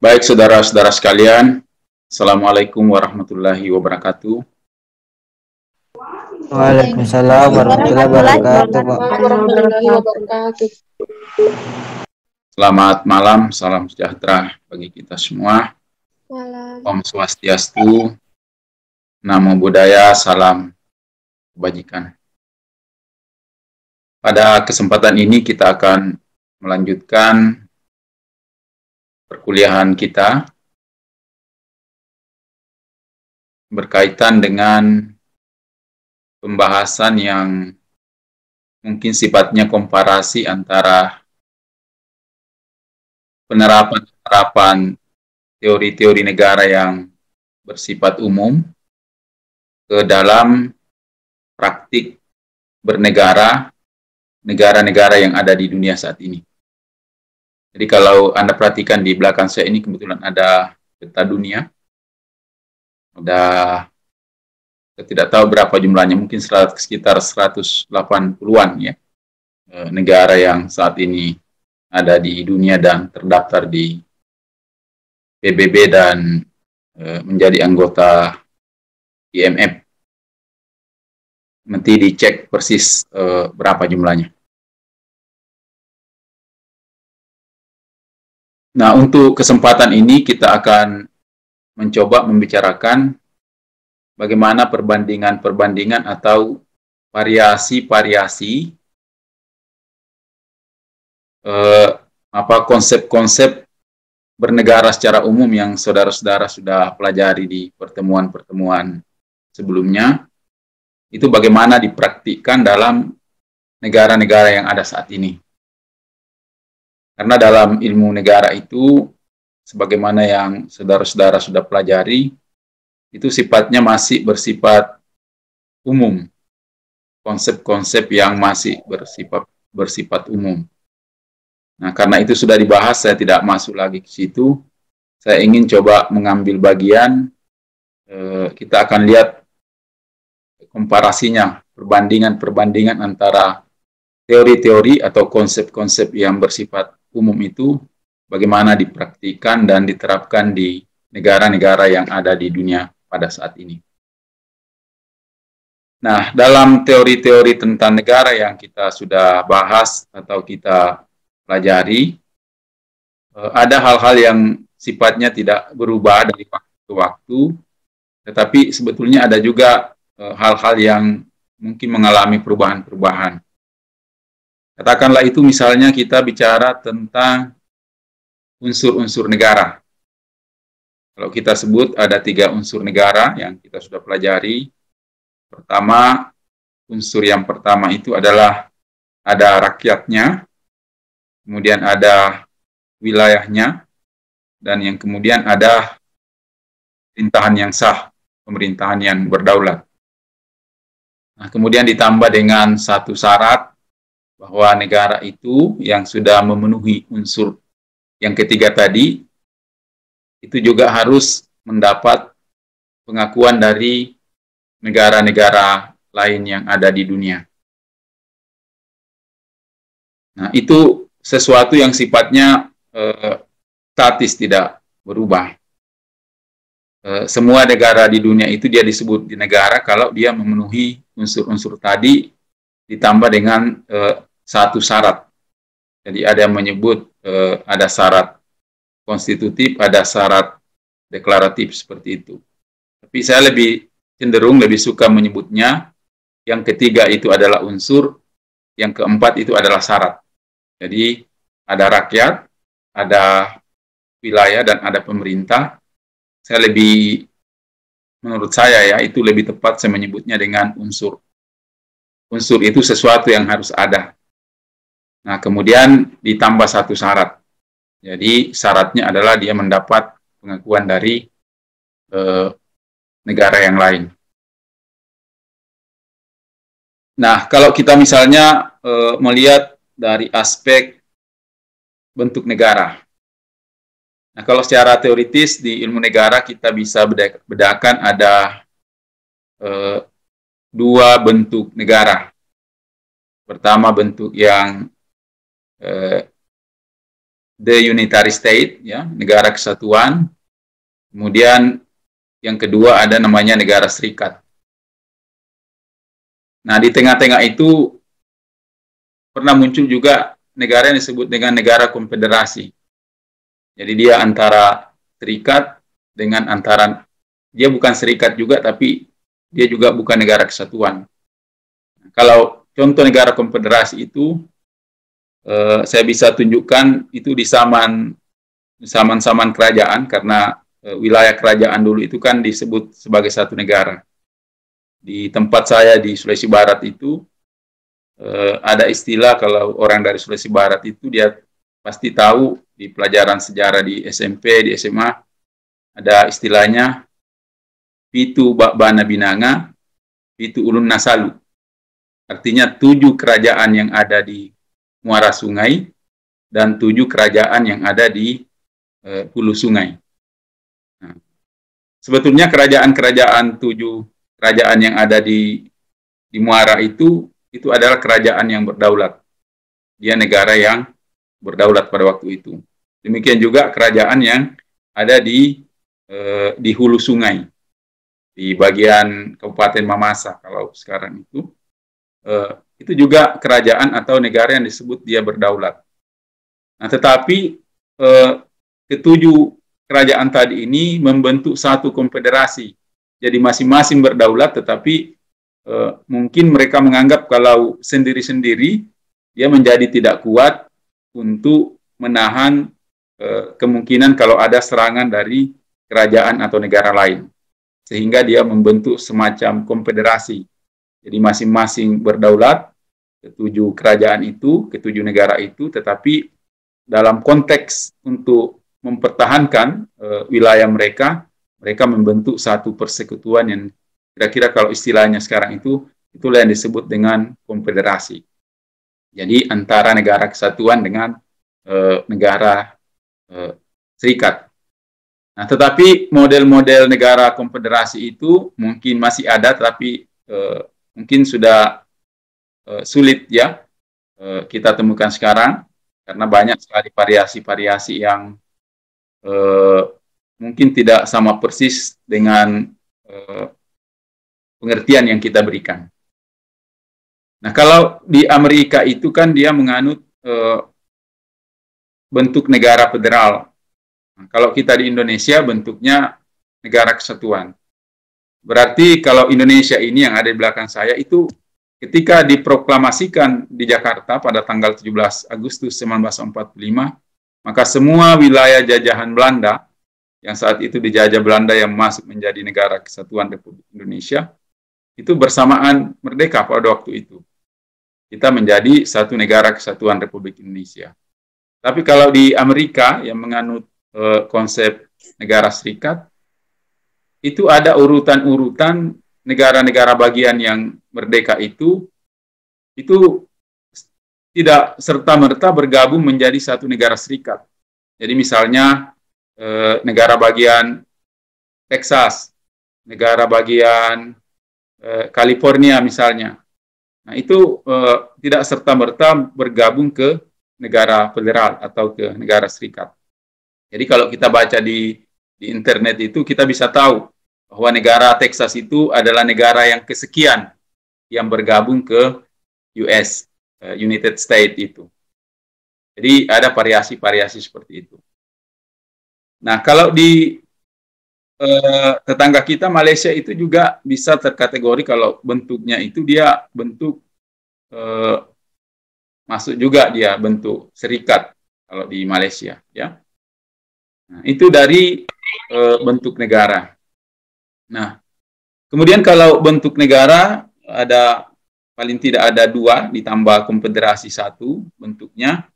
Baik saudara-saudara sekalian, Assalamualaikum warahmatullahi wabarakatuh. Waalaikumsalam warahmatullahi wabarakatuh. Selamat malam, salam sejahtera bagi kita semua. Om Swastiastu, Namo Buddhaya, salam kebajikan. Pada kesempatan ini kita akan melanjutkan perkuliahan kita berkaitan dengan pembahasan yang mungkin sifatnya komparasi antara penerapan-penerapan teori-teori negara yang bersifat umum ke dalam praktik bernegara negara-negara yang ada di dunia saat ini. Jadi kalau Anda perhatikan di belakang saya ini kebetulan ada peta dunia. Ada saya tidak tahu berapa jumlahnya, mungkin sekitar 180-an ya. E, negara yang saat ini ada di dunia dan terdaftar di PBB dan e, menjadi anggota IMF. Nanti dicek persis e, berapa jumlahnya. Nah, untuk kesempatan ini kita akan mencoba membicarakan bagaimana perbandingan-perbandingan atau variasi-variasi eh, apa konsep-konsep bernegara secara umum yang saudara-saudara sudah pelajari di pertemuan-pertemuan sebelumnya itu bagaimana dipraktikkan dalam negara-negara yang ada saat ini. Karena dalam ilmu negara itu, sebagaimana yang saudara-saudara sudah pelajari, itu sifatnya masih bersifat umum. Konsep-konsep yang masih bersifat bersifat umum. Nah, karena itu sudah dibahas, saya tidak masuk lagi ke situ. Saya ingin coba mengambil bagian, eh, kita akan lihat komparasinya, perbandingan-perbandingan antara teori-teori atau konsep-konsep yang bersifat umum itu bagaimana dipraktikan dan diterapkan di negara-negara yang ada di dunia pada saat ini. Nah, dalam teori-teori tentang negara yang kita sudah bahas atau kita pelajari, eh, ada hal-hal yang sifatnya tidak berubah dari waktu ke waktu, tetapi sebetulnya ada juga eh, hal-hal yang mungkin mengalami perubahan-perubahan. Katakanlah itu misalnya kita bicara tentang unsur-unsur negara. Kalau kita sebut ada tiga unsur negara yang kita sudah pelajari. Pertama, unsur yang pertama itu adalah ada rakyatnya, kemudian ada wilayahnya, dan yang kemudian ada pemerintahan yang sah, pemerintahan yang berdaulat. Nah, kemudian ditambah dengan satu syarat bahwa negara itu yang sudah memenuhi unsur yang ketiga tadi itu juga harus mendapat pengakuan dari negara-negara lain yang ada di dunia. Nah, itu sesuatu yang sifatnya eh, statis tidak berubah. Eh, semua negara di dunia itu dia disebut di negara kalau dia memenuhi unsur-unsur tadi ditambah dengan eh, satu syarat. Jadi ada yang menyebut eh, ada syarat konstitutif, ada syarat deklaratif seperti itu. Tapi saya lebih cenderung lebih suka menyebutnya yang ketiga itu adalah unsur, yang keempat itu adalah syarat. Jadi ada rakyat, ada wilayah dan ada pemerintah. Saya lebih menurut saya ya itu lebih tepat saya menyebutnya dengan unsur. Unsur itu sesuatu yang harus ada Nah, kemudian ditambah satu syarat. Jadi syaratnya adalah dia mendapat pengakuan dari eh, negara yang lain. Nah, kalau kita misalnya eh, melihat dari aspek bentuk negara. Nah, kalau secara teoritis di ilmu negara kita bisa bedakan ada eh, dua bentuk negara. Pertama bentuk yang Eh, the unitary state ya negara kesatuan kemudian yang kedua ada namanya negara serikat nah di tengah-tengah itu pernah muncul juga negara yang disebut dengan negara konfederasi jadi dia antara serikat dengan antara dia bukan serikat juga tapi dia juga bukan negara kesatuan nah, kalau contoh negara konfederasi itu eh, saya bisa tunjukkan itu di zaman zaman zaman kerajaan karena eh, wilayah kerajaan dulu itu kan disebut sebagai satu negara. Di tempat saya di Sulawesi Barat itu eh, ada istilah kalau orang dari Sulawesi Barat itu dia pasti tahu di pelajaran sejarah di SMP, di SMA ada istilahnya Pitu Bakbana Binanga, Pitu Ulun Nasalu. Artinya tujuh kerajaan yang ada di muara sungai, dan tujuh kerajaan yang ada di uh, hulu sungai. Nah, sebetulnya kerajaan-kerajaan tujuh kerajaan yang ada di di muara itu itu adalah kerajaan yang berdaulat. Dia negara yang berdaulat pada waktu itu. Demikian juga kerajaan yang ada di eh, di hulu sungai di bagian Kabupaten Mamasa kalau sekarang itu eh, itu juga kerajaan atau negara yang disebut dia berdaulat. Nah, tetapi eh, ketujuh kerajaan tadi ini membentuk satu konfederasi. Jadi masing-masing berdaulat, tetapi eh, mungkin mereka menganggap kalau sendiri-sendiri dia menjadi tidak kuat untuk menahan eh, kemungkinan kalau ada serangan dari kerajaan atau negara lain. Sehingga dia membentuk semacam konfederasi jadi masing-masing berdaulat ketujuh kerajaan itu, ketujuh negara itu, tetapi dalam konteks untuk mempertahankan e, wilayah mereka, mereka membentuk satu persekutuan yang kira-kira kalau istilahnya sekarang itu itulah yang disebut dengan konfederasi. Jadi antara negara kesatuan dengan e, negara e, serikat. Nah, tetapi model-model negara konfederasi itu mungkin masih ada, tapi e, mungkin sudah uh, sulit ya uh, kita temukan sekarang karena banyak sekali variasi-variasi yang uh, mungkin tidak sama persis dengan uh, pengertian yang kita berikan. Nah, kalau di Amerika itu kan dia menganut uh, bentuk negara federal. Nah, kalau kita di Indonesia bentuknya negara kesatuan. Berarti kalau Indonesia ini yang ada di belakang saya itu ketika diproklamasikan di Jakarta pada tanggal 17 Agustus 1945, maka semua wilayah jajahan Belanda yang saat itu dijajah Belanda yang masuk menjadi negara kesatuan Republik Indonesia itu bersamaan merdeka pada waktu itu. Kita menjadi satu negara kesatuan Republik Indonesia. Tapi kalau di Amerika yang menganut e, konsep negara serikat itu ada urutan-urutan negara-negara bagian yang merdeka itu itu tidak serta-merta bergabung menjadi satu negara serikat. Jadi misalnya eh, negara bagian Texas, negara bagian eh, California misalnya. Nah, itu eh, tidak serta-merta bergabung ke negara federal atau ke negara serikat. Jadi kalau kita baca di di internet itu kita bisa tahu bahwa negara Texas itu adalah negara yang kesekian yang bergabung ke US, eh, United States itu. Jadi ada variasi-variasi seperti itu. Nah, kalau di eh, tetangga kita Malaysia itu juga bisa terkategori kalau bentuknya itu dia bentuk eh, masuk juga dia bentuk serikat kalau di Malaysia, ya. Nah, itu dari eh, bentuk negara. Nah, kemudian kalau bentuk negara ada paling tidak ada dua ditambah konfederasi satu bentuknya.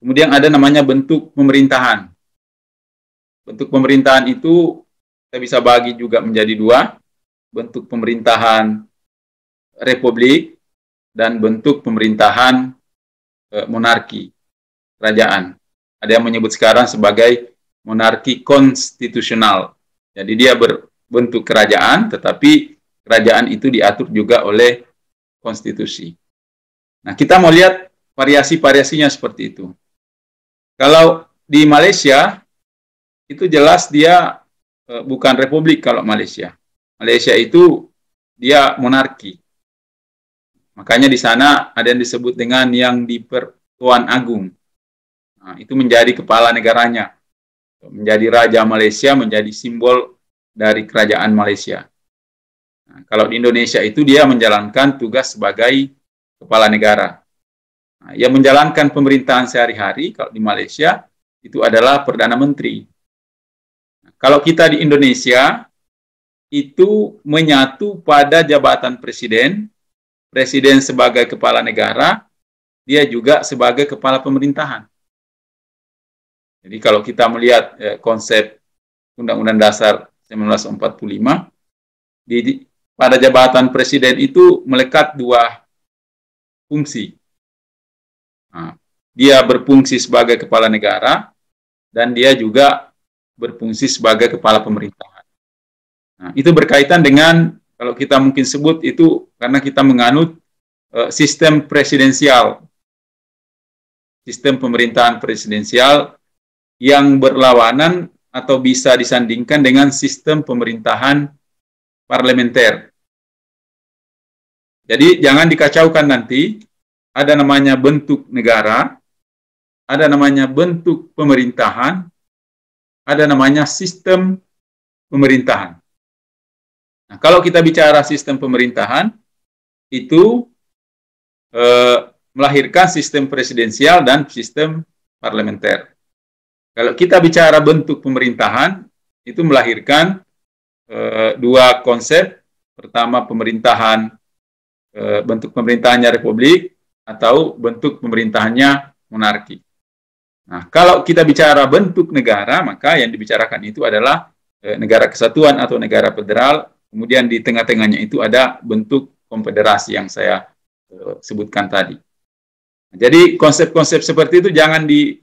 Kemudian ada namanya bentuk pemerintahan. Bentuk pemerintahan itu kita bisa bagi juga menjadi dua, bentuk pemerintahan republik dan bentuk pemerintahan eh, monarki kerajaan. Ada yang menyebut sekarang sebagai monarki konstitusional. Jadi dia ber, bentuk kerajaan, tetapi kerajaan itu diatur juga oleh konstitusi. Nah, kita mau lihat variasi-variasinya seperti itu. Kalau di Malaysia, itu jelas dia e, bukan republik kalau Malaysia. Malaysia itu dia monarki. Makanya di sana ada yang disebut dengan yang di Pertuan Agung. Nah, itu menjadi kepala negaranya. Menjadi Raja Malaysia, menjadi simbol dari kerajaan Malaysia. Nah, kalau di Indonesia itu dia menjalankan tugas sebagai kepala negara. Nah, yang menjalankan pemerintahan sehari-hari kalau di Malaysia itu adalah perdana menteri. Nah, kalau kita di Indonesia itu menyatu pada jabatan presiden, presiden sebagai kepala negara, dia juga sebagai kepala pemerintahan. Jadi kalau kita melihat eh, konsep Undang-Undang Dasar 1945 di, pada jabatan presiden itu melekat dua fungsi. Nah, dia berfungsi sebagai kepala negara dan dia juga berfungsi sebagai kepala pemerintahan. Nah, itu berkaitan dengan kalau kita mungkin sebut itu karena kita menganut e, sistem presidensial, sistem pemerintahan presidensial yang berlawanan atau bisa disandingkan dengan sistem pemerintahan parlementer. Jadi jangan dikacaukan nanti, ada namanya bentuk negara, ada namanya bentuk pemerintahan, ada namanya sistem pemerintahan. Nah, kalau kita bicara sistem pemerintahan, itu eh, melahirkan sistem presidensial dan sistem parlementer. Kalau kita bicara bentuk pemerintahan, itu melahirkan e, dua konsep. Pertama, pemerintahan e, bentuk pemerintahannya republik atau bentuk pemerintahannya monarki. Nah, kalau kita bicara bentuk negara, maka yang dibicarakan itu adalah e, negara kesatuan atau negara federal. Kemudian di tengah-tengahnya itu ada bentuk konfederasi yang saya e, sebutkan tadi. Jadi konsep-konsep seperti itu jangan di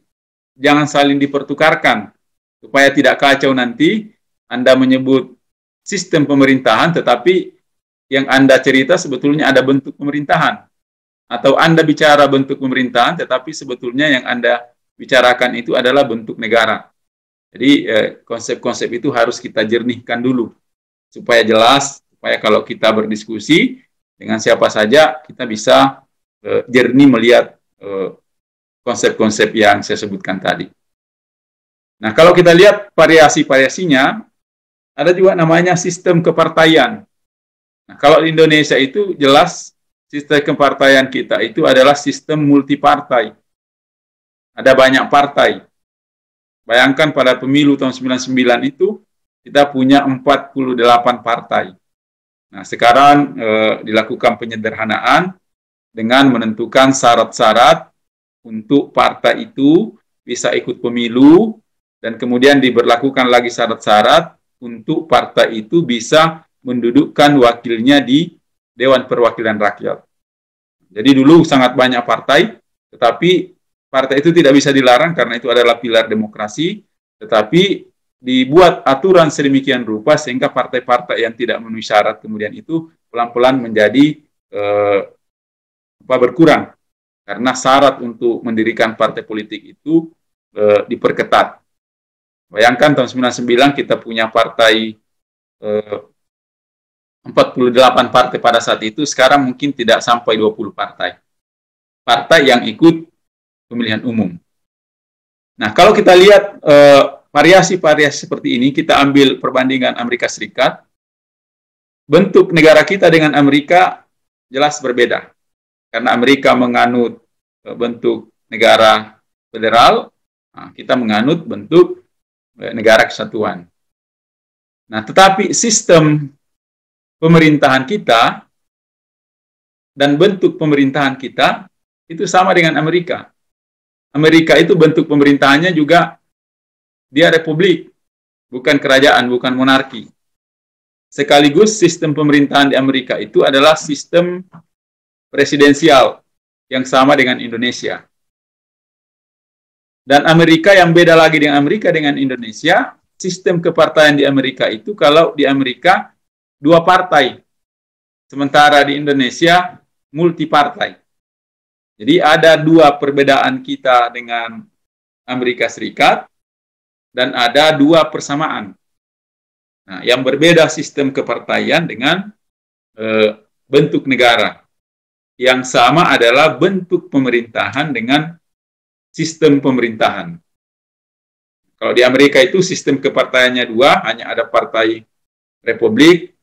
jangan saling dipertukarkan supaya tidak kacau nanti Anda menyebut sistem pemerintahan tetapi yang Anda cerita sebetulnya ada bentuk pemerintahan atau Anda bicara bentuk pemerintahan tetapi sebetulnya yang Anda bicarakan itu adalah bentuk negara. Jadi eh, konsep-konsep eh, itu harus kita jernihkan dulu supaya jelas supaya kalau kita berdiskusi dengan siapa saja kita bisa eh, jernih melihat eh, konsep-konsep yang saya sebutkan tadi. Nah, kalau kita lihat variasi-variasinya, ada juga namanya sistem kepartaian. Nah, kalau di Indonesia itu jelas sistem kepartaian kita itu adalah sistem multipartai. Ada banyak partai. Bayangkan pada pemilu tahun 99 itu kita punya 48 partai. Nah, sekarang e, dilakukan penyederhanaan dengan menentukan syarat-syarat untuk partai itu bisa ikut pemilu dan kemudian diberlakukan lagi syarat-syarat untuk partai itu bisa mendudukkan wakilnya di Dewan Perwakilan Rakyat. Jadi dulu sangat banyak partai, tetapi partai itu tidak bisa dilarang karena itu adalah pilar demokrasi, tetapi dibuat aturan sedemikian rupa sehingga partai-partai yang tidak memenuhi syarat kemudian itu pelan-pelan menjadi eh, berkurang karena syarat untuk mendirikan partai politik itu e, diperketat. Bayangkan tahun 99 kita punya partai e, eh, 48 partai pada saat itu, sekarang mungkin tidak sampai 20 partai. Partai yang ikut pemilihan umum. Nah, kalau kita lihat eh, variasi-variasi e, seperti ini, kita ambil perbandingan Amerika Serikat, bentuk negara kita dengan Amerika jelas berbeda karena Amerika menganut eh, bentuk negara federal, nah, kita menganut bentuk eh, negara kesatuan. Nah, tetapi sistem pemerintahan kita dan bentuk pemerintahan kita itu sama dengan Amerika. Amerika itu bentuk pemerintahannya juga dia republik, bukan kerajaan, bukan monarki. Sekaligus sistem pemerintahan di Amerika itu adalah sistem presidensial yang sama dengan Indonesia. Dan Amerika yang beda lagi dengan Amerika dengan Indonesia, sistem kepartaian di Amerika itu kalau di Amerika dua partai. Sementara di Indonesia multi partai. Jadi ada dua perbedaan kita dengan Amerika Serikat dan ada dua persamaan. Nah, yang berbeda sistem kepartaian dengan e, bentuk negara yang sama adalah bentuk pemerintahan dengan sistem pemerintahan. Kalau di Amerika itu sistem kepartaiannya dua, hanya ada partai Republik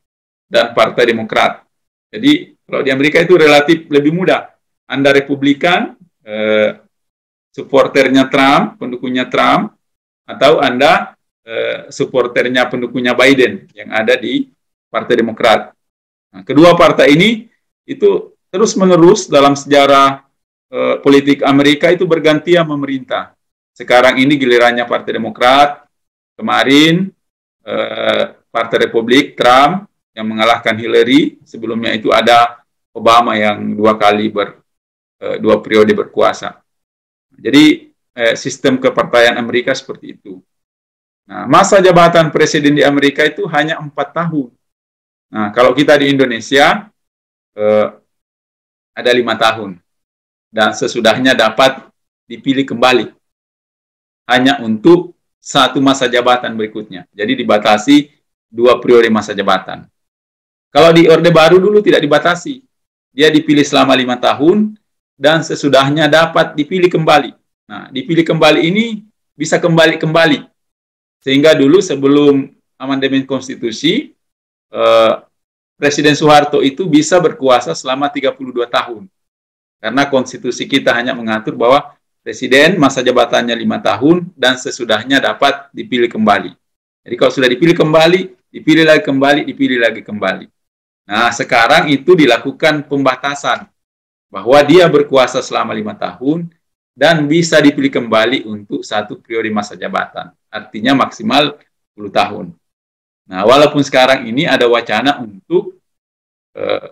dan partai Demokrat. Jadi kalau di Amerika itu relatif lebih mudah. Anda Republikan, eh, supporternya Trump, pendukungnya Trump, atau Anda eh, supporternya pendukungnya Biden yang ada di Partai Demokrat. Nah, kedua partai ini itu terus-menerus dalam sejarah e, politik Amerika itu bergantian memerintah. Sekarang ini gilirannya Partai Demokrat, kemarin e, Partai Republik Trump yang mengalahkan Hillary, sebelumnya itu ada Obama yang dua kali ber e, dua periode berkuasa. Jadi e, sistem kepartaian Amerika seperti itu. Nah, masa jabatan presiden di Amerika itu hanya empat tahun. Nah, kalau kita di Indonesia, eh, ada lima tahun dan sesudahnya dapat dipilih kembali hanya untuk satu masa jabatan berikutnya. Jadi dibatasi dua priori masa jabatan. Kalau di Orde Baru dulu tidak dibatasi. Dia dipilih selama lima tahun dan sesudahnya dapat dipilih kembali. Nah, dipilih kembali ini bisa kembali-kembali. Sehingga dulu sebelum amandemen konstitusi, eh, Presiden Soeharto itu bisa berkuasa selama 32 tahun. Karena konstitusi kita hanya mengatur bahwa presiden masa jabatannya lima tahun dan sesudahnya dapat dipilih kembali. Jadi kalau sudah dipilih kembali, dipilih lagi kembali, dipilih lagi kembali. Nah sekarang itu dilakukan pembatasan bahwa dia berkuasa selama lima tahun dan bisa dipilih kembali untuk satu periode masa jabatan. Artinya maksimal 10 tahun. Nah, walaupun sekarang ini ada wacana untuk eh,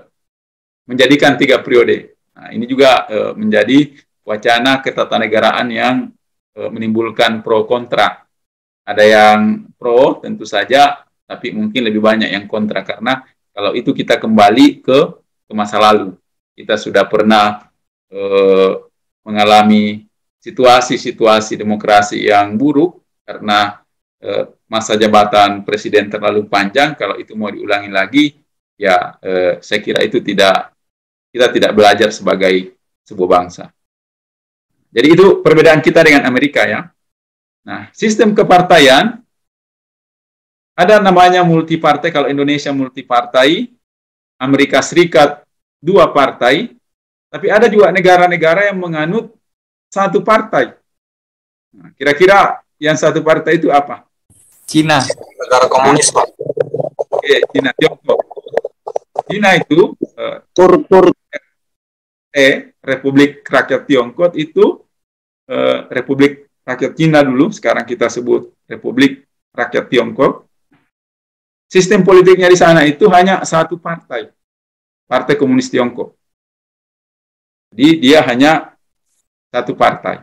menjadikan tiga periode. Nah, ini juga eh, menjadi wacana ketatanegaraan yang eh, menimbulkan pro kontra. Ada yang pro tentu saja, tapi mungkin lebih banyak yang kontra karena kalau itu kita kembali ke ke masa lalu. Kita sudah pernah eh, mengalami situasi-situasi demokrasi yang buruk karena Eh, masa jabatan presiden terlalu panjang kalau itu mau diulangi lagi ya eh, saya kira itu tidak kita tidak belajar sebagai sebuah bangsa. Jadi itu perbedaan kita dengan Amerika ya. Nah, sistem kepartaian ada namanya multipartai kalau Indonesia multipartai, Amerika Serikat dua partai, tapi ada juga negara-negara yang menganut satu partai. Nah, kira-kira nah, yang satu partai itu apa? Cina. Negara komunis Pak. Oke, Cina, Tiongkok. Cina itu eh, eh Republik Rakyat Tiongkok itu eh, Republik Rakyat Cina dulu, sekarang kita sebut Republik Rakyat Tiongkok. Sistem politiknya di sana itu hanya satu partai, Partai Komunis Tiongkok. Jadi dia hanya satu partai.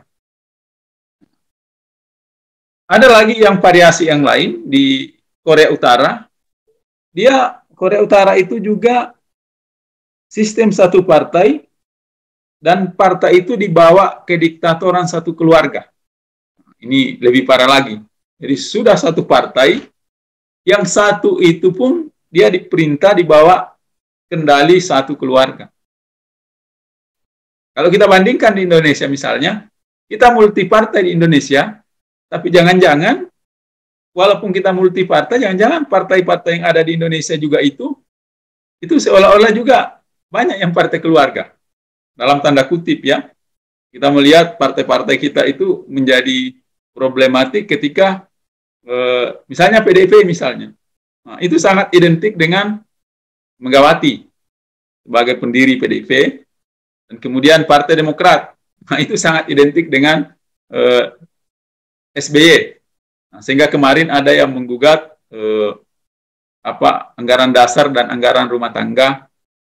Ada lagi yang variasi yang lain di Korea Utara. Dia Korea Utara itu juga sistem satu partai dan partai itu dibawa ke diktatoran satu keluarga. Ini lebih parah lagi. Jadi sudah satu partai, yang satu itu pun dia diperintah dibawa kendali satu keluarga. Kalau kita bandingkan di Indonesia misalnya, kita multi partai di Indonesia, tapi jangan-jangan walaupun kita multi partai, jangan-jangan partai-partai yang ada di Indonesia juga itu itu seolah-olah juga banyak yang partai keluarga. Dalam tanda kutip ya. Kita melihat partai-partai kita itu menjadi problematik ketika e, misalnya PDIP misalnya. Nah, itu sangat identik dengan Megawati sebagai pendiri PDIP dan kemudian Partai Demokrat. Nah, itu sangat identik dengan e, SBY. Nah, sehingga kemarin ada yang menggugat eh, apa anggaran dasar dan anggaran rumah tangga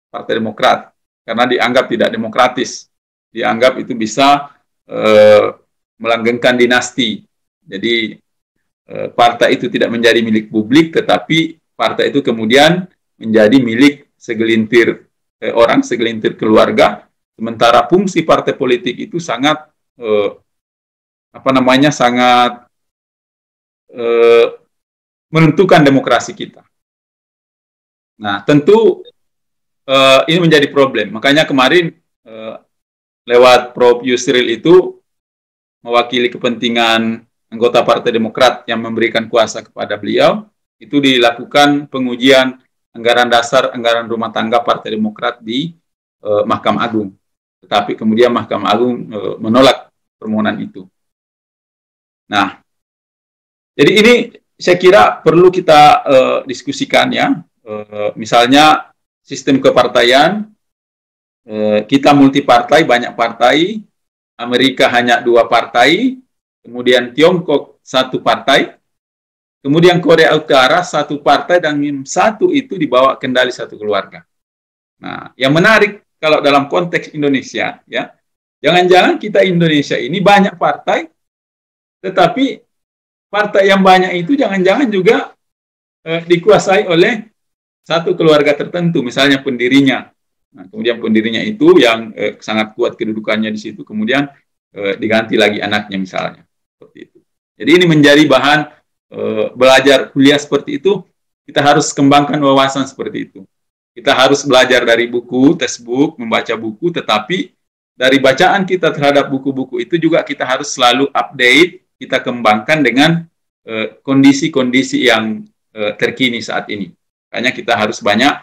Partai Demokrat karena dianggap tidak demokratis, dianggap itu bisa eh, melanggengkan dinasti. Jadi eh, partai itu tidak menjadi milik publik, tetapi partai itu kemudian menjadi milik segelintir eh, orang, segelintir keluarga. Sementara fungsi partai politik itu sangat eh, apa namanya sangat e, menentukan demokrasi kita. Nah, tentu e, ini menjadi problem. Makanya kemarin e, lewat Prof. Yusril itu mewakili kepentingan anggota Partai Demokrat yang memberikan kuasa kepada beliau, itu dilakukan pengujian anggaran dasar anggaran rumah tangga Partai Demokrat di e, Mahkamah Agung. Tetapi kemudian Mahkamah Agung e, menolak permohonan itu. Nah, jadi ini saya kira perlu kita uh, diskusikan ya. Uh, misalnya sistem kepartaian, uh, kita multipartai banyak partai, Amerika hanya dua partai, kemudian Tiongkok satu partai, kemudian Korea Utara satu partai dan satu itu dibawa kendali satu keluarga. Nah, yang menarik kalau dalam konteks Indonesia, ya, jangan-jangan kita Indonesia ini banyak partai, tetapi partai yang banyak itu jangan-jangan juga eh, dikuasai oleh satu keluarga tertentu, misalnya pendirinya. Nah, kemudian pendirinya itu yang eh, sangat kuat kedudukannya di situ, kemudian eh, diganti lagi anaknya misalnya. Seperti itu. Jadi ini menjadi bahan eh, belajar kuliah seperti itu. Kita harus kembangkan wawasan seperti itu. Kita harus belajar dari buku, textbook, membaca buku, tetapi dari bacaan kita terhadap buku-buku itu juga kita harus selalu update kita kembangkan dengan eh, kondisi-kondisi uh, yang uh, terkini saat ini. Makanya kita harus banyak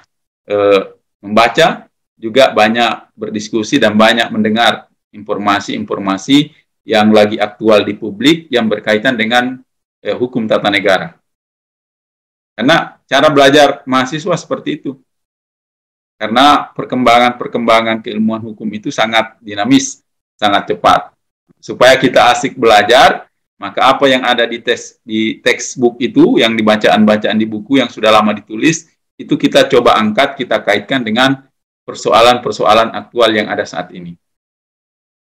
uh, membaca, juga banyak berdiskusi dan banyak mendengar informasi-informasi yang lagi aktual di publik yang berkaitan dengan uh, hukum tata negara. Karena cara belajar mahasiswa seperti itu. Karena perkembangan-perkembangan keilmuan hukum itu sangat dinamis, sangat cepat. Supaya kita asik belajar, maka apa yang ada di teks di textbook itu, yang dibacaan-bacaan di buku yang sudah lama ditulis, itu kita coba angkat, kita kaitkan dengan persoalan-persoalan aktual yang ada saat ini.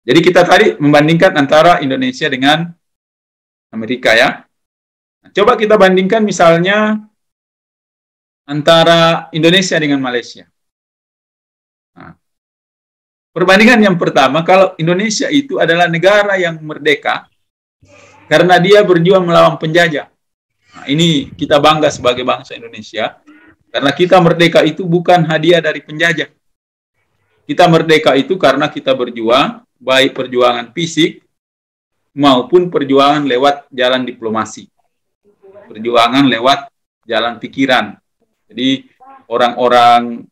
Jadi kita tadi membandingkan antara Indonesia dengan Amerika ya. Nah, coba kita bandingkan misalnya antara Indonesia dengan Malaysia. Nah, perbandingan yang pertama, kalau Indonesia itu adalah negara yang merdeka, karena dia berjuang melawan penjajah. Nah, ini kita bangga sebagai bangsa Indonesia karena kita merdeka itu bukan hadiah dari penjajah. Kita merdeka itu karena kita berjuang baik perjuangan fisik maupun perjuangan lewat jalan diplomasi. Perjuangan lewat jalan pikiran. Jadi orang-orang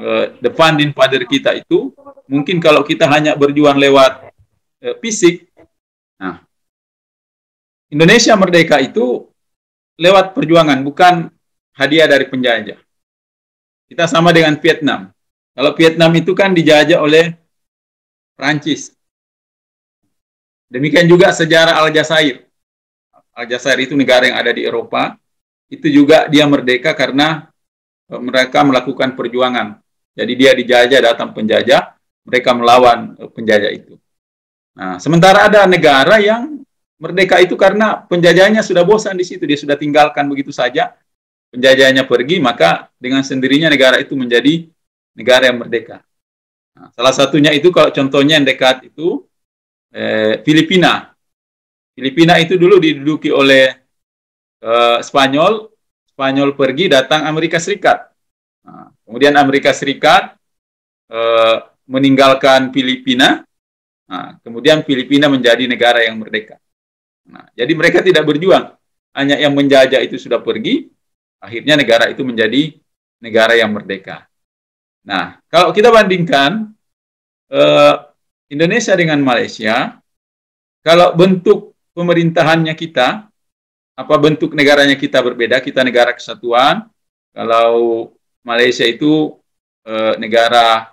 eh, the founding father kita itu mungkin kalau kita hanya berjuang lewat eh, fisik nah Indonesia merdeka itu lewat perjuangan, bukan hadiah dari penjajah. Kita sama dengan Vietnam. Kalau Vietnam itu kan dijajah oleh Prancis. Demikian juga sejarah Aljazair. Aljazair itu negara yang ada di Eropa. Itu juga dia merdeka karena eh, mereka melakukan perjuangan. Jadi dia dijajah, datang penjajah, mereka melawan eh, penjajah itu. Nah, sementara ada negara yang merdeka itu karena penjajahnya sudah bosan di situ, dia sudah tinggalkan begitu saja. Penjajahnya pergi, maka dengan sendirinya negara itu menjadi negara yang merdeka. Nah, salah satunya itu kalau contohnya yang dekat itu eh, Filipina. Filipina itu dulu diduduki oleh eh, Spanyol. Spanyol pergi datang Amerika Serikat. Nah, kemudian Amerika Serikat eh, meninggalkan Filipina. Nah, kemudian Filipina menjadi negara yang merdeka. Nah, jadi mereka tidak berjuang. Hanya yang menjajah itu sudah pergi, akhirnya negara itu menjadi negara yang merdeka. Nah, kalau kita bandingkan eh, Indonesia dengan Malaysia, kalau bentuk pemerintahannya kita, apa bentuk negaranya kita berbeda, kita negara kesatuan. Kalau Malaysia itu eh, negara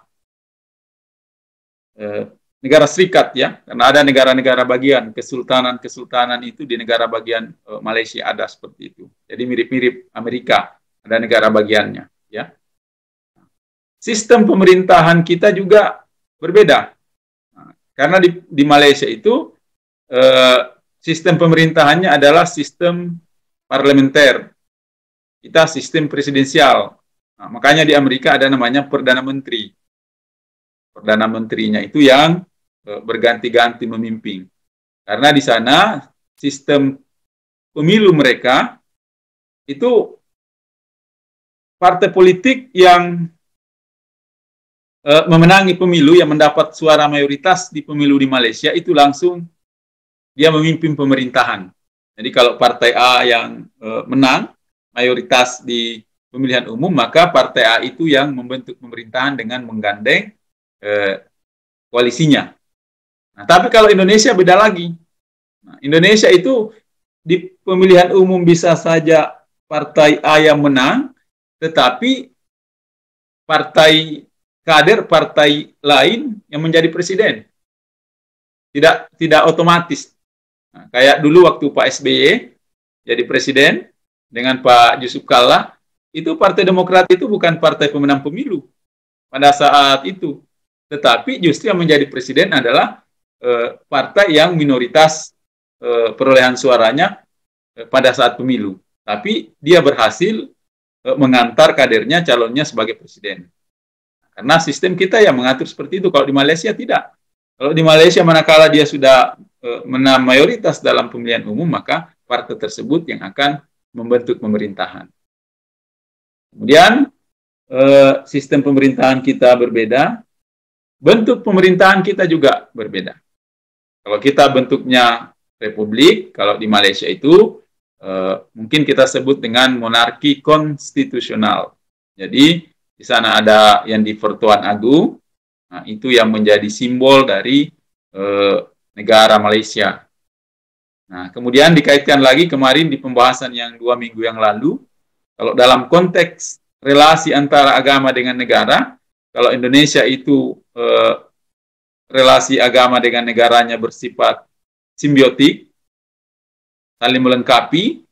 eh, negara serikat ya karena ada negara-negara bagian kesultanan-kesultanan itu di negara bagian e, Malaysia ada seperti itu jadi mirip-mirip Amerika ada negara bagiannya ya sistem pemerintahan kita juga berbeda nah, karena di, di Malaysia itu e, sistem pemerintahannya adalah sistem parlementer kita sistem presidensial nah, makanya di Amerika ada namanya perdana menteri perdana menterinya itu yang Eh, berganti-ganti memimpin. Karena di sana sistem pemilu mereka itu partai politik yang e, memenangi pemilu yang mendapat suara mayoritas di pemilu di Malaysia itu langsung dia memimpin pemerintahan. Jadi kalau partai A yang e, menang mayoritas di pemilihan umum maka partai A itu yang membentuk pemerintahan dengan menggandeng e, koalisinya. Nah, tapi kalau Indonesia beda lagi. Nah, Indonesia itu di pemilihan umum bisa saja partai A yang menang, tetapi partai kader partai lain yang menjadi presiden. Tidak tidak otomatis. Nah, kayak dulu waktu Pak SBY jadi presiden dengan Pak Yusuf Kalla, itu Partai Demokrat itu bukan partai pemenang pemilu pada saat itu. Tetapi justru yang menjadi presiden adalah Eh, partai yang minoritas eh, perolehan suaranya eh, pada saat pemilu, tapi dia berhasil mengantar kadernya calonnya sebagai presiden. Karena sistem kita yang mengatur seperti itu. Kalau di Malaysia tidak. Kalau di Malaysia manakala dia sudah menang mayoritas dalam pemilihan umum, maka partai tersebut yang akan membentuk pemerintahan. Kemudian sistem pemerintahan kita berbeda, bentuk pemerintahan kita juga berbeda. Kalau kita bentuknya republik, kalau di Malaysia itu uh, mungkin kita sebut dengan monarki konstitusional. Jadi di sana ada yang di Pertuan Agung, nah, itu yang menjadi simbol dari uh, negara Malaysia. Nah, kemudian dikaitkan lagi kemarin di pembahasan yang dua minggu yang lalu, kalau dalam konteks relasi antara agama dengan negara, kalau Indonesia itu eh, relasi agama dengan negaranya bersifat simbiotik, saling melengkapi,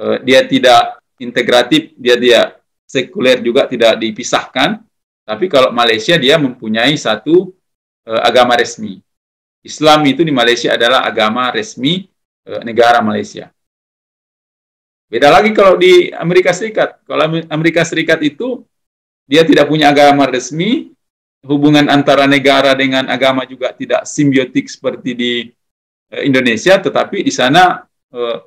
eh, dia tidak integratif, dia dia sekuler juga tidak dipisahkan. Tapi kalau Malaysia dia mempunyai satu eh, agama resmi. Islam itu di Malaysia adalah agama resmi eh, negara Malaysia. Beda lagi kalau di Amerika Serikat. Kalau Amerika Serikat itu dia tidak punya agama resmi, hubungan antara negara dengan agama juga tidak simbiotik seperti di eh, Indonesia, tetapi di sana eh,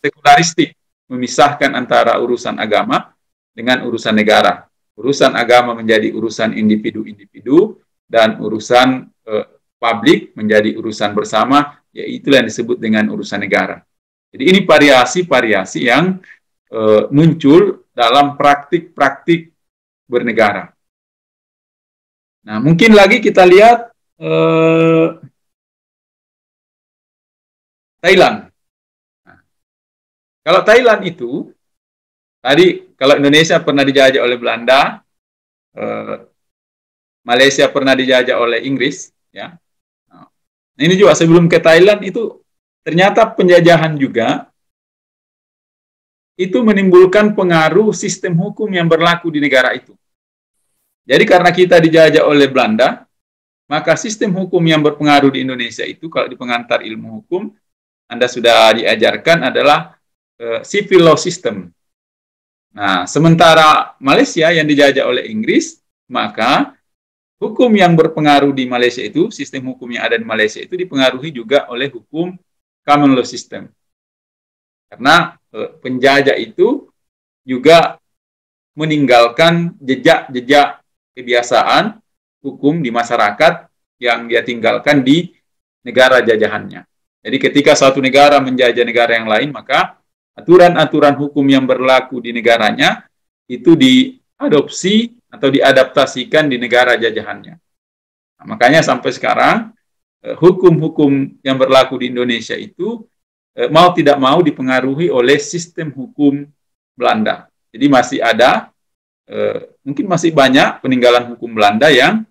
sekularistik memisahkan antara urusan agama dengan urusan negara. Urusan agama menjadi urusan individu-individu dan urusan eh, publik menjadi urusan bersama, yaitu yang disebut dengan urusan negara. Jadi ini variasi-variasi yang eh, muncul dalam praktik-praktik bernegara. Nah, mungkin lagi kita lihat eh, Thailand. Nah, kalau Thailand itu tadi kalau Indonesia pernah dijajah oleh Belanda, eh, Malaysia pernah dijajah oleh Inggris, ya. Nah, ini juga sebelum ke Thailand itu ternyata penjajahan juga itu menimbulkan pengaruh sistem hukum yang berlaku di negara itu. Jadi karena kita dijajah oleh Belanda, maka sistem hukum yang berpengaruh di Indonesia itu kalau di pengantar ilmu hukum Anda sudah diajarkan adalah eh, civil law system. Nah, sementara Malaysia yang dijajah oleh Inggris, maka hukum yang berpengaruh di Malaysia itu, sistem hukum yang ada di Malaysia itu dipengaruhi juga oleh hukum common law system. Karena eh, penjajah itu juga meninggalkan jejak-jejak kebiasaan hukum di masyarakat yang dia tinggalkan di negara jajahannya. Jadi ketika satu negara menjajah negara yang lain, maka aturan-aturan hukum yang berlaku di negaranya itu diadopsi atau diadaptasikan di negara jajahannya. Nah, makanya sampai sekarang eh, hukum-hukum yang berlaku di Indonesia itu eh, mau tidak mau dipengaruhi oleh sistem hukum Belanda. Jadi masih ada eh, mungkin masih banyak peninggalan hukum Belanda yang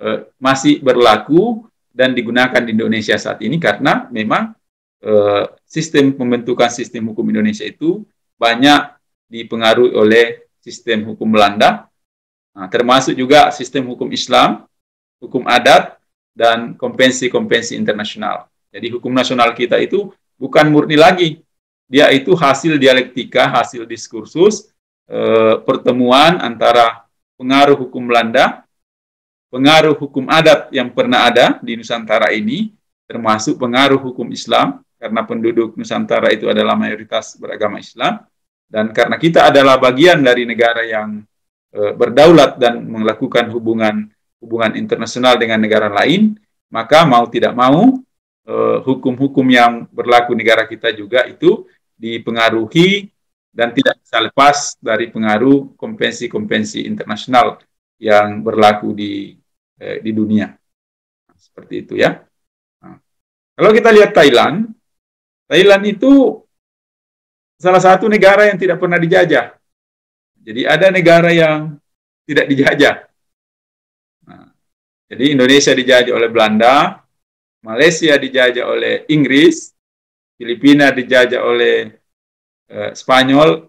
eh, masih berlaku dan digunakan di Indonesia saat ini karena memang eh, sistem pembentukan sistem hukum Indonesia itu banyak dipengaruhi oleh sistem hukum Belanda, nah, termasuk juga sistem hukum Islam, hukum adat, dan kompensi-kompensi internasional. Jadi hukum nasional kita itu bukan murni lagi, dia itu hasil dialektika, hasil diskursus e, pertemuan antara pengaruh hukum Belanda, pengaruh hukum adat yang pernah ada di Nusantara ini, termasuk pengaruh hukum Islam, karena penduduk Nusantara itu adalah mayoritas beragama Islam, dan karena kita adalah bagian dari negara yang e, berdaulat dan melakukan hubungan hubungan internasional dengan negara lain, maka mau tidak mau eh, hukum-hukum e, yang berlaku negara kita juga itu dipengaruhi dan tidak bisa lepas dari pengaruh kompensi-kompensi internasional yang berlaku di eh, di dunia. seperti itu ya. Nah, kalau kita lihat Thailand, Thailand itu salah satu negara yang tidak pernah dijajah. Jadi ada negara yang tidak dijajah. Nah, jadi Indonesia dijajah oleh Belanda, Malaysia dijajah oleh Inggris, Filipina dijajah oleh Eh, Spanyol,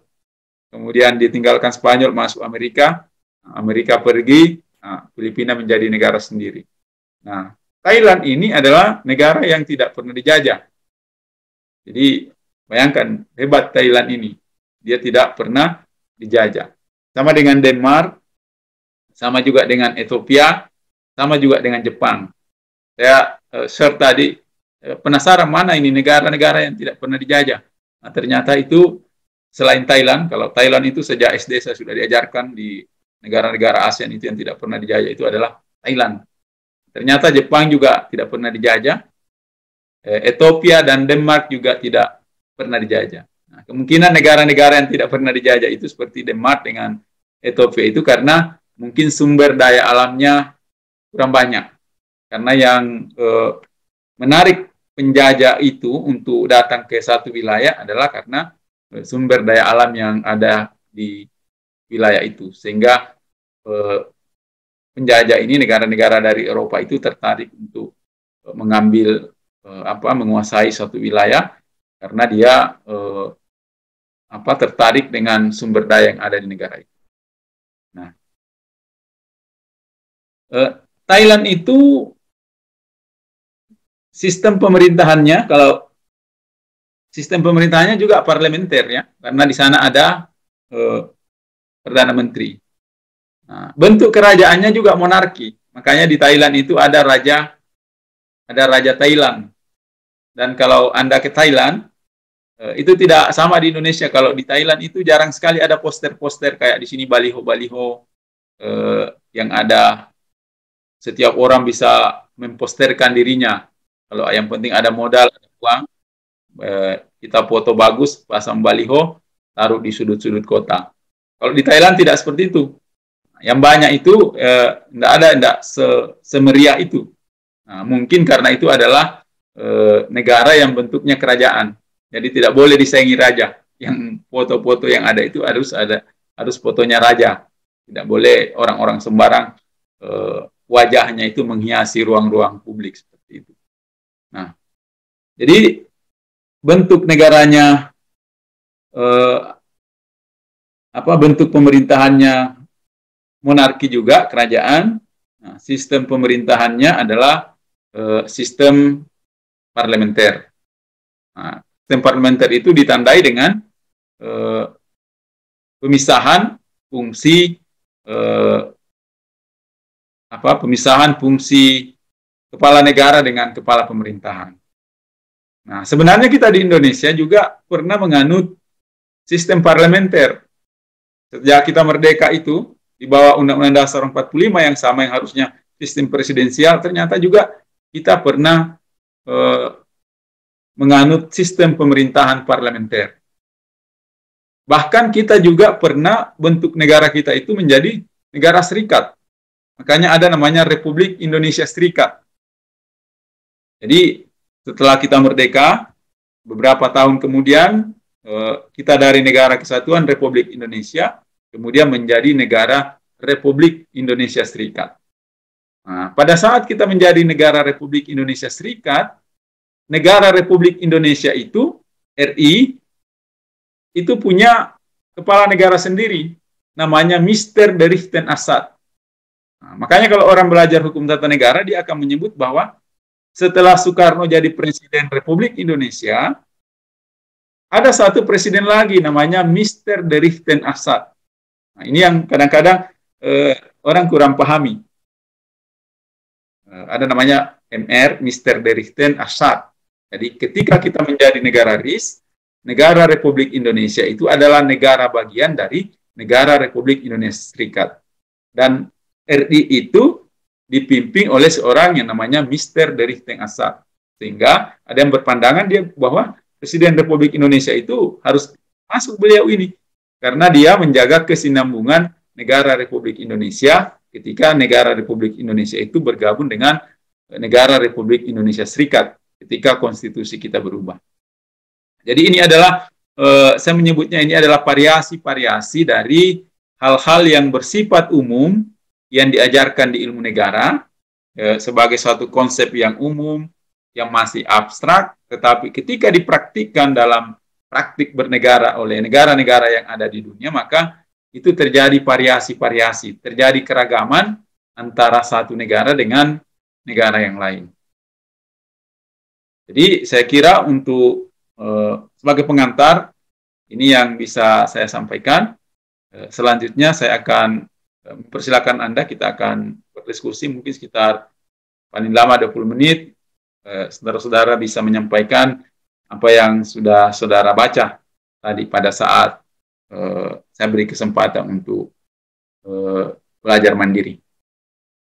kemudian ditinggalkan Spanyol masuk Amerika, nah, Amerika pergi, nah, Filipina menjadi negara sendiri. Nah, Thailand ini adalah negara yang tidak pernah dijajah. Jadi bayangkan hebat Thailand ini, dia tidak pernah dijajah. Sama dengan Denmark, sama juga dengan Ethiopia, sama juga dengan Jepang. Saya uh, share tadi uh, penasaran mana ini negara-negara yang tidak pernah dijajah. Nah, ternyata itu selain Thailand, kalau Thailand itu sejak SD saya sudah diajarkan di negara-negara ASEAN itu yang tidak pernah dijajah itu adalah Thailand. Ternyata Jepang juga tidak pernah dijajah. Eh, Ethiopia dan Denmark juga tidak pernah dijajah. Nah, kemungkinan negara-negara yang tidak pernah dijajah itu seperti Denmark dengan Ethiopia itu karena mungkin sumber daya alamnya kurang banyak. Karena yang eh, menarik penjajah itu untuk datang ke satu wilayah adalah karena eh, sumber daya alam yang ada di wilayah itu sehingga eh, penjajah ini negara-negara dari Eropa itu tertarik untuk eh, mengambil eh, apa menguasai suatu wilayah karena dia eh, apa tertarik dengan sumber daya yang ada di negara itu. Nah, eh, Thailand itu sistem pemerintahannya kalau sistem pemerintahannya juga parlementer ya karena di sana ada eh, perdana menteri nah, bentuk kerajaannya juga monarki makanya di Thailand itu ada raja ada raja Thailand dan kalau anda ke Thailand eh, itu tidak sama di Indonesia kalau di Thailand itu jarang sekali ada poster-poster kayak di sini baliho-baliho eh, yang ada setiap orang bisa memposterkan dirinya kalau yang penting ada modal, ada uang, eh, kita foto bagus, pasang baliho, taruh di sudut-sudut kota. Kalau di Thailand tidak seperti itu. Yang banyak itu tidak eh, ada, tidak se semeriah itu. Nah, mungkin karena itu adalah eh, negara yang bentuknya kerajaan. Jadi tidak boleh disaingi raja. Yang foto-foto yang ada itu harus ada harus fotonya raja. Tidak boleh orang-orang sembarang eh, wajahnya itu menghiasi ruang-ruang publik seperti itu. Nah, jadi bentuk negaranya eh, apa bentuk pemerintahannya monarki juga kerajaan. Nah, sistem pemerintahannya adalah eh, sistem parlementer. Nah, sistem parlementer itu ditandai dengan eh, pemisahan fungsi eh, apa pemisahan fungsi kepala negara dengan kepala pemerintahan. Nah, sebenarnya kita di Indonesia juga pernah menganut sistem parlementer. Sejak kita merdeka itu, di bawah Undang-Undang Dasar 45 yang sama yang harusnya sistem presidensial, ternyata juga kita pernah eh, menganut sistem pemerintahan parlementer. Bahkan kita juga pernah bentuk negara kita itu menjadi negara serikat. Makanya ada namanya Republik Indonesia Serikat. Jadi setelah kita merdeka, beberapa tahun kemudian eh, kita dari negara kesatuan Republik Indonesia kemudian menjadi negara Republik Indonesia Serikat. Nah, pada saat kita menjadi negara Republik Indonesia Serikat, negara Republik Indonesia itu RI itu punya kepala negara sendiri namanya Mister Berichten Assad. Nah, makanya kalau orang belajar hukum tata negara dia akan menyebut bahwa setelah Soekarno jadi Presiden Republik Indonesia, ada satu presiden lagi namanya Mr. Derichten Assad. Nah, ini yang kadang-kadang eh, orang kurang pahami. Eh, ada namanya MR, Mr. Derichten Assad. Jadi ketika kita menjadi negara RIS, negara Republik Indonesia itu adalah negara bagian dari negara Republik Indonesia Serikat. Dan RI itu dipimpin oleh seorang yang namanya Mister dari Teng Asar. Sehingga ada yang berpandangan dia bahwa Presiden Republik Indonesia itu harus masuk beliau ini karena dia menjaga kesinambungan negara Republik Indonesia ketika negara Republik Indonesia itu bergabung dengan negara Republik Indonesia Serikat ketika konstitusi kita berubah. Jadi ini adalah eh, saya menyebutnya ini adalah variasi-variasi dari hal-hal yang bersifat umum yang diajarkan di ilmu negara eh, sebagai suatu konsep yang umum yang masih abstrak tetapi ketika dipraktikkan dalam praktik bernegara oleh negara-negara yang ada di dunia maka itu terjadi variasi-variasi, terjadi keragaman antara satu negara dengan negara yang lain. Jadi saya kira untuk eh, sebagai pengantar ini yang bisa saya sampaikan. Eh, selanjutnya saya akan Persilakan Anda, kita akan berdiskusi mungkin sekitar paling lama 20 menit. Eh, saudara-saudara bisa menyampaikan apa yang sudah saudara baca tadi pada saat eh, saya beri kesempatan untuk eh, belajar mandiri.